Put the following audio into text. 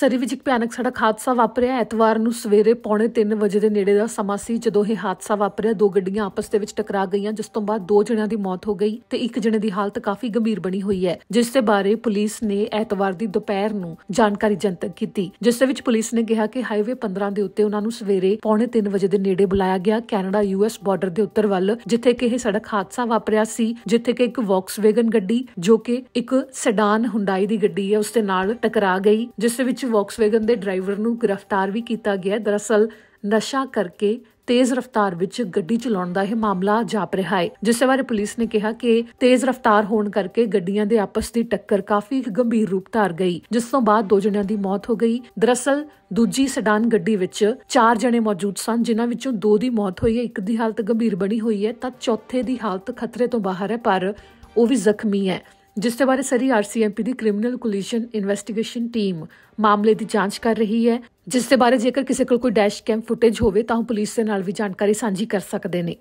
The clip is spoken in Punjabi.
ਸਰੀ ਵਿੱਚ ਇੱਕ ਭਿਆਨਕ ਸੜਕ ਹਾਦਸਾ ਵਾਪਰਿਆ ਐਤਵਾਰ ਨੂੰ ਸਵੇਰੇ ਪੌਣੇ 3 ਵਜੇ ਦੇ ਨੇੜੇ ਦਾ ਸਮਾਂ ਸੀ ਜਦੋਂ ਇਹ ਹਾਦਸਾ ਵਾਪਰਿਆ ਦੋ ਗੱਡੀਆਂ ਆਪਸ ਦੇ ਵਿੱਚ ਟਕਰਾ ਗਈਆਂ ਜਿਸ ਤੋਂ ਬਾਅਦ ਦੋ ਜਣਿਆਂ ਦੀ ਮੌਤ ਹੋ ਗਈ ਤੇ ਇੱਕ ਜਣੇ ਦੀ ਹਾਲਤ ਕਾਫੀ ਗੰਭੀਰ ਬਣੀ ਹੋਈ ਹੈ ਜਿਸ ਦੇ ਬਾਰੇ ਪੁਲਿਸ ਨੇ ਐਤਵਾਰ ਦੀ ਦੁਪਹਿਰ ਨੂੰ ਜਾਣਕਾਰੀ ਜਨਤਕ ਕੀਤੀ ਜਿਸ ਦੇ ਵਿੱਚ ਪੁਲਿਸ ਨੇ ਕਿਹਾ ਕਿ ਹਾਈਵੇ 15 ਦੇ ਉੱਤੇ ਉਹਨਾਂ ਨੂੰ ਸਵੇਰੇ ਪੌਣੇ 3 ਵਜੇ ਦੇ ਨੇੜੇ ਬੁਲਾਇਆ ਗਿਆ ਕੈਨੇਡਾ ਯੂਐਸ ਬਾਰਡਰ ਦੇ ਉੱਤਰ ਵੱਲ ਜਿੱਥੇ ਕਿ ਇਹ ਸੜਕ ਹਾਦਸਾ ਵਾਪਰਿਆ ਸੀ ਜਿੱਥੇ ਕਿ ਇੱਕ ਵੌਕਸਵੈਗਨ ਗੱਡੀ ਜੋ ਕਿ ਇੱਕ ਸੈਡਾਨ ਹੁੰਡਾਈ ਦੀ ਗੱਡੀ ਹੈ ਉਸ ਦੇ ਨਾਲ ਟਕਰਾ ਗਈ ਜਿਸ ਦੇ ਵਿੱਚ ਵੌਕਸਵੈਗਨ ਦੇ ਡਰਾਈਵਰ ਨੂੰ ਗ੍ਰਿਫਤਾਰ ਵੀ ਕੀਤਾ ਗਿਆ ਦਰਅਸਲ ਨਸ਼ਾ ਕਰਕੇ ਤੇਜ਼ ਰਫ਼ਤਾਰ ਵਿੱਚ ਗੱਡੀ ਚਲਾਉਣ ਦਾ ਇਹ ਮਾਮਲਾ ਜਾਪ ਰਿਹਾ ਹੈ ਜਿਸ ਬਾਰੇ ਪੁਲਿਸ ਨੇ ਕਿਹਾ ਕਿ ਤੇਜ਼ ਰਫ਼ਤਾਰ ਹੋਣ ਕਰਕੇ ਗੱਡੀਆਂ ਦੇ ਆਪਸ ਦੀ ਟੱਕਰ ਕਾਫੀ ਗੰਭੀਰ ਰੂਪ ਧਾਰ ਗਈ ਜਿਸ ਤੋਂ ਬਾਅਦ ਦੋ ਜਣਿਆਂ ਦੀ ਮੌਤ ਹੋ ਗਈ ਦਰਅਸਲ ਦੂਜੀ ਸਡਾਨ ਗੱਡੀ ਵਿੱਚ ਚਾਰ ਜਣੇ ਮੌਜੂਦ ਸਨ ਜਿਨ੍ਹਾਂ ਵਿੱਚੋਂ ਦੋ ਦੀ ਮੌਤ ਹੋਈ ਹੈ ਇੱਕ ਦੀ ਹਾਲਤ ਗੰਭੀਰ ਬਣੀ ਹੋਈ ਹੈ ਤਾਂ ਚੌਥੇ ਦੀ ਹਾਲਤ ਖਤਰੇ ਤੋਂ ਬਾਹਰ ਹੈ ਪਰ ਉਹ ਵੀ ਜ਼ਖਮੀ ਹੈ ਜਿਸ ਦੇ ਬਾਰੇ ਸਰੀ ਆਰਸੀਐਮਪੀ ਦੀ ਕ੍ਰਿਮੀਨਲ ਕੋਲੀਸ਼ਨ ਇਨਵੈਸਟੀਗੇਸ਼ਨ ਟੀਮ ਮਾਮਲੇ ਦੀ ਜਾਂਚ ਕਰ ਰਹੀ ਹੈ ਜਿਸ ਦੇ ਬਾਰੇ ਜੇਕਰ ਕਿਸੇ ਕੋਲ ਕੋਈ ਡੈਸ਼ ਕੈਮ ਫੁਟੇਜ ਹੋਵੇ ਤਾਂ ਉਹ ਪੁਲਿਸ ਦੇ ਨਾਲ ਵੀ ਜਾਣਕਾਰੀ ਸਾਂਝੀ ਕਰ ਸਕਦੇ ਨੇ